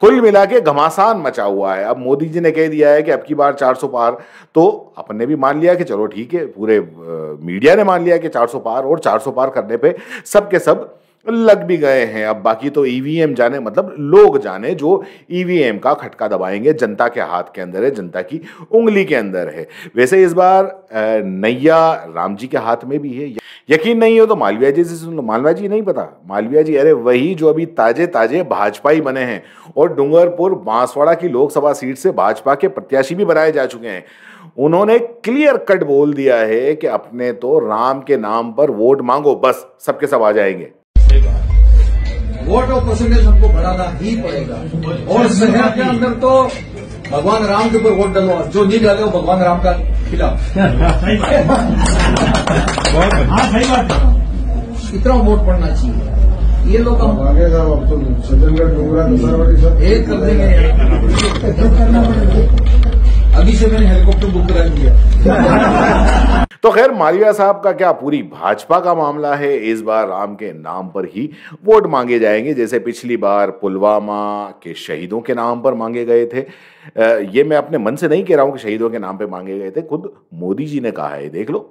कुल मिला के घमासान मचा हुआ है अब मोदी जी ने कह दिया है कि अब की बार 400 पार तो अपन ने भी मान लिया कि चलो ठीक है पूरे मीडिया ने मान लिया कि 400 पार और 400 पार करने पे सब के सब लग भी गए हैं अब बाकी तो ईवीएम e जाने मतलब लोग जाने जो ईवीएम e का खटका दबाएंगे जनता के हाथ के अंदर है जनता की उंगली के अंदर है वैसे इस बार नैया राम जी के हाथ में भी है यकीन नहीं हो तो मालविया जी से सुन लो मालविया जी नहीं पता मालविया जी अरे वही जो अभी ताजे ताजे भाजपा ही बने हैं और डूंगरपुर बांसवाड़ा की लोकसभा सीट से भाजपा के प्रत्याशी भी बनाए जा चुके हैं उन्होंने क्लियर कट बोल दिया है कि अपने तो राम के नाम पर वोट मांगो बस सबके सब आ जाएंगे वोट और परसेंटेज हमको बढ़ाना ही पड़ेगा और शहर के अंदर तो भगवान राम के ऊपर वोट डालो जो नहीं डाले वो भगवान राम का खिलाफ हाँ, इतना वोट पड़ना चाहिए ये लोग हम आगे साहब अब तो छत्तीसगढ़ डोंगरा नंबरवाड़ी सब एक कर देंगे अभी से मैंने हेलीकॉप्टर बुक करा दिया तो खैर मालविया साहब का क्या पूरी भाजपा का मामला है इस बार राम के नाम पर ही वोट मांगे जाएंगे जैसे पिछली बार पुलवामा के शहीदों के नाम पर मांगे गए थे ये मैं अपने मन से नहीं कह रहा हूं कि शहीदों के नाम पर मांगे गए थे खुद मोदी जी ने कहा है देख लो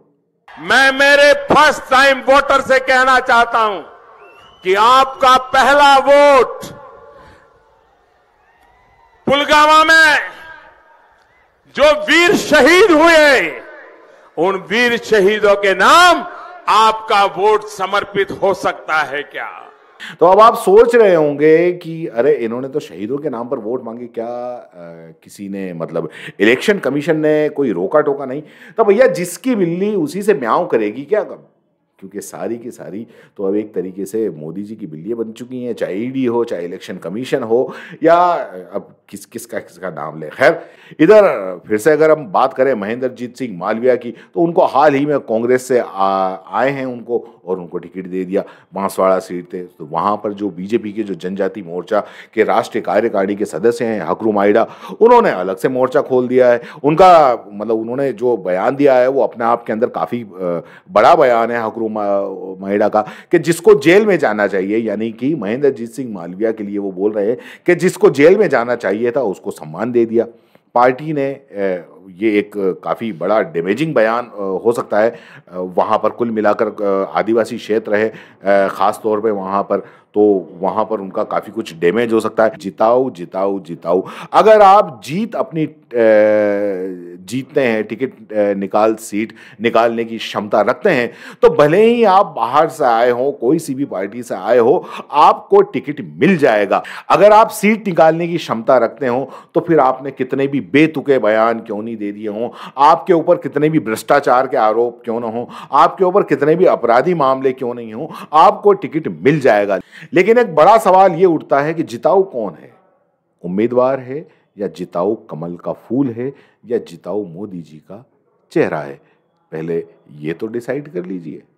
मैं मेरे फर्स्ट टाइम वोटर से कहना चाहता हूं कि आपका पहला वोट पुलगामा में जो वीर शहीद हुए उन वीर शहीदों के नाम आपका वोट समर्पित हो सकता है क्या तो अब आप सोच रहे होंगे कि अरे इन्होंने तो शहीदों के नाम पर वोट मांगे क्या आ, किसी ने मतलब इलेक्शन कमीशन ने कोई रोका टोका नहीं तो भैया जिसकी बिल्ली उसी से म्याव करेगी क्या कब क्योंकि सारी की सारी तो अब एक तरीके से मोदी जी की बिल्लियाँ बन चुकी हैं चाहे ईडी e हो चाहे इलेक्शन कमीशन हो या अब किस किस का किसका नाम ले खैर इधर फिर से अगर हम बात करें महेंद्र जीत सिंह मालविया की तो उनको हाल ही में कांग्रेस से आए हैं उनको और उनको टिकट दे दिया बांसवाड़ा सीट थे तो वहाँ पर जो बीजेपी के जो जनजाति मोर्चा के राष्ट्रीय कार्यकारिणी के सदस्य हैं हकरू माइडा उन्होंने अलग से मोर्चा खोल दिया है उनका मतलब उन्होंने जो बयान दिया है वो अपने आप के अंदर काफ़ी बड़ा बयान है हकरू महिड़ा का कि जिसको जेल में जाना चाहिए यानी कि महेंद्र जीत सिंह मालविया के लिए वो बोल रहे हैं कि जिसको जेल में जाना चाहिए था उसको सम्मान दे दिया पार्टी ने ये एक काफ़ी बड़ा डेमेजिंग बयान हो सकता है वहाँ पर कुल मिलाकर आदिवासी क्षेत्र है ख़ास तौर पे वहाँ पर तो वहां पर उनका काफी कुछ डैमेज हो सकता है जिताओ जिताओ जिताओ अगर आप जीत अपनी जीतते हैं टिकट निकाल सीट निकालने की क्षमता रखते हैं तो भले ही आप बाहर से आए हो कोई सी भी पार्टी से आए हो आपको टिकट मिल जाएगा अगर आप सीट निकालने की क्षमता रखते हो तो फिर आपने कितने भी बेतुके बयान क्यों नहीं दे दिए हों आपके ऊपर कितने भी भ्रष्टाचार के आरोप क्यों ना हो आपके ऊपर कितने भी अपराधी मामले क्यों नहीं हो आपको टिकट मिल जाएगा लेकिन एक बड़ा सवाल ये उठता है कि जिताऊ कौन है उम्मीदवार है या जिताऊ कमल का फूल है या जिताऊ मोदी जी का चेहरा है पहले ये तो डिसाइड कर लीजिए